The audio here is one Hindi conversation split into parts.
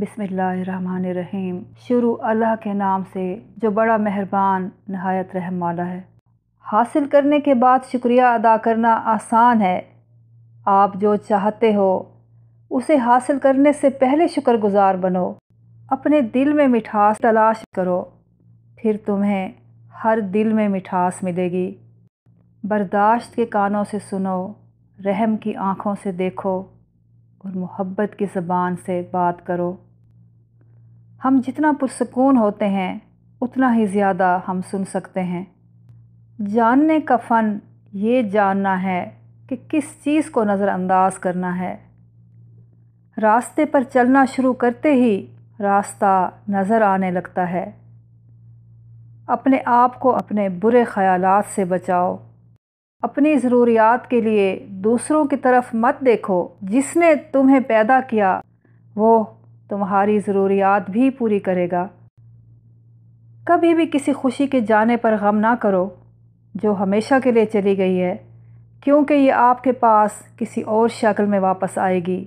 बिसमीम शुरू अल्लाह के नाम से जो बड़ा मेहरबान नहायत रहम वाला है हासिल करने के बाद शुक्रिया अदा करना आसान है आप जो चाहते हो उसे हासिल करने से पहले शुक्रगुजार बनो अपने दिल में मिठास तलाश करो फिर तुम्हें हर दिल में मिठास मिलेगी बर्दाश्त के कानों से सुनो रहम की आँखों से देखो और मोहब्बत की ज़बान से बात करो हम जितना पुरसकून होते हैं उतना ही ज़्यादा हम सुन सकते हैं जानने का फ़न ये जानना है कि किस चीज़ को नज़रअंदाज करना है रास्ते पर चलना शुरू करते ही रास्ता नज़र आने लगता है अपने आप को अपने बुरे ख़यालात से बचाओ अपनी ज़रूरियात के लिए दूसरों की तरफ मत देखो जिसने तुम्हें पैदा किया वो तुम्हारी ज़रूरियात भी पूरी करेगा कभी भी किसी खुशी के जाने पर गम ना करो जो हमेशा के लिए चली गई है क्योंकि ये आपके पास किसी और शक्ल में वापस आएगी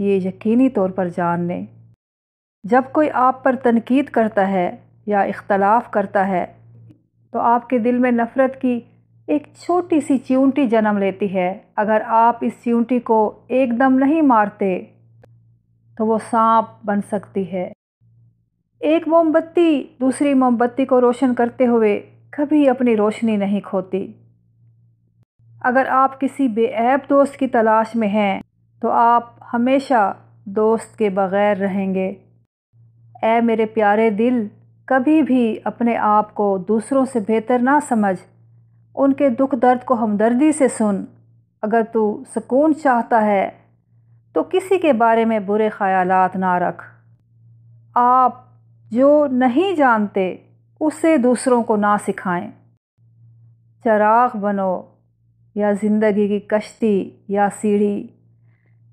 ये यकीनी तौर पर जान लें जब कोई आप पर तनकीद करता है या इख्तलाफ करता है तो आपके दिल में नफ़रत की एक छोटी सी चींटी जन्म लेती है अगर आप इस च्यूंटी को एकदम नहीं मारते तो वो सांप बन सकती है एक मोमबत्ती दूसरी मोमबत्ती को रोशन करते हुए कभी अपनी रोशनी नहीं खोती अगर आप किसी बेऐब दोस्त की तलाश में हैं तो आप हमेशा दोस्त के बग़ैर रहेंगे ऐ मेरे प्यारे दिल कभी भी अपने आप को दूसरों से बेहतर ना समझ उनके दुख दर्द को हमदर्दी से सुन अगर तू सुकून चाहता है तो किसी के बारे में बुरे ख्यालात ना रख आप जो नहीं जानते उसे दूसरों को ना सिखाएं चराग बनो या ज़िंदगी की कश्ती या सीढ़ी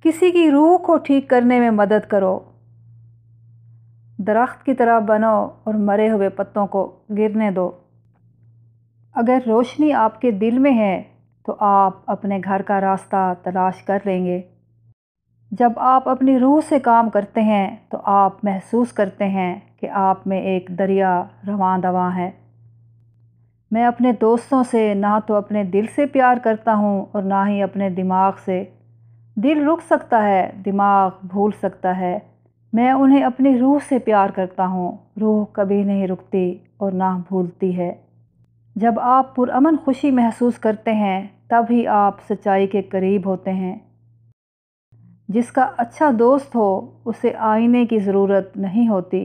किसी की रूह को ठीक करने में मदद करो दरख्त की तरह बनो और मरे हुए पत्तों को गिरने दो अगर रोशनी आपके दिल में है तो आप अपने घर का रास्ता तलाश कर लेंगे जब आप अपनी रूह से काम करते हैं तो आप महसूस करते हैं कि आप में एक दरिया रवान दवा है मैं अपने दोस्तों से ना तो अपने दिल से प्यार करता हूँ और ना ही अपने दिमाग से दिल रुक सकता है दिमाग भूल सकता है मैं उन्हें अपनी रूह से प्यार करता हूँ रूह कभी नहीं रुकती और ना भूलती है जब आप पुरअमन खुशी महसूस करते हैं तब ही आप सच्चाई के करीब होते हैं जिसका अच्छा दोस्त हो उसे आईने की ज़रूरत नहीं होती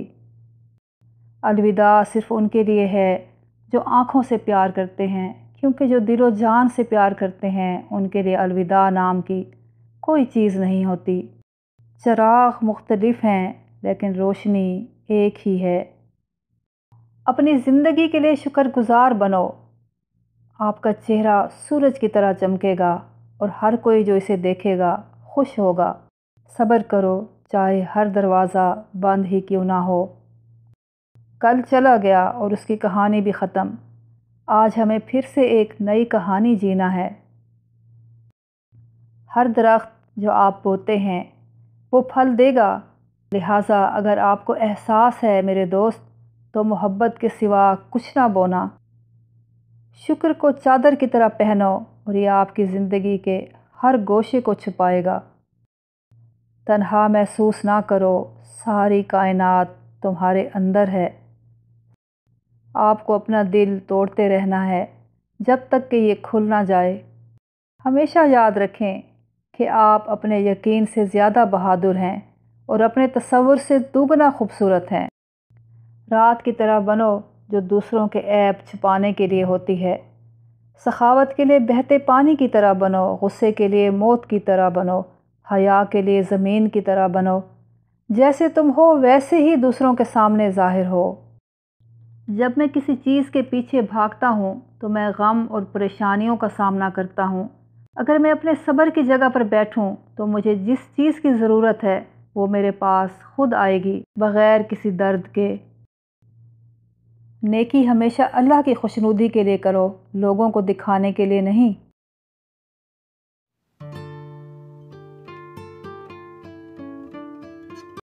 अलविदा सिर्फ उनके लिए है जो आँखों से प्यार करते हैं क्योंकि जो दिलो जान से प्यार करते हैं उनके लिए अलविदा नाम की कोई चीज़ नहीं होती चराग मुख्तलिफ हैं लेकिन रोशनी एक ही है अपनी ज़िंदगी के लिए शुक्रगुजार बनो आपका चेहरा सूरज की तरह चमकेगा और हर कोई जो इसे देखेगा खुश होगा सब्र करो चाहे हर दरवाज़ा बंद ही क्यों ना हो कल चला गया और उसकी कहानी भी ख़त्म आज हमें फिर से एक नई कहानी जीना है हर दरख्त जो आप बोते हैं वो फल देगा लिहाजा अगर आपको एहसास है मेरे दोस्त तो मोहब्बत के सिवा कुछ ना बोना शुक्र को चादर की तरह पहनो और ये आपकी ज़िंदगी के हर गोशे को छुपाएगा तनहा महसूस ना करो सारी कायनात तुम्हारे अंदर है आपको अपना दिल तोड़ते रहना है जब तक कि ये खुल ना जाए हमेशा याद रखें कि आप अपने यकीन से ज़्यादा बहादुर हैं और अपने तस्वुर से दुगना खूबसूरत हैं रात की तरह बनो जो दूसरों के ऐप छुपाने के लिए होती है सखावत के लिए बहते पानी की तरह बनो गुस्से के लिए मौत की तरह बनो हया के लिए ज़मीन की तरह बनो जैसे तुम हो वैसे ही दूसरों के सामने ज़ाहिर हो जब मैं किसी चीज़ के पीछे भागता हूँ तो मैं गम और परेशानियों का सामना करता हूँ अगर मैं अपने सब्र की जगह पर बैठूँ तो मुझे जिस चीज़ की ज़रूरत है वो मेरे पास खुद आएगी बग़ैर किसी दर्द के नेकी हमेशा अल्लाह की खुशनुदी के लिए करो लोगों को दिखाने के लिए नहीं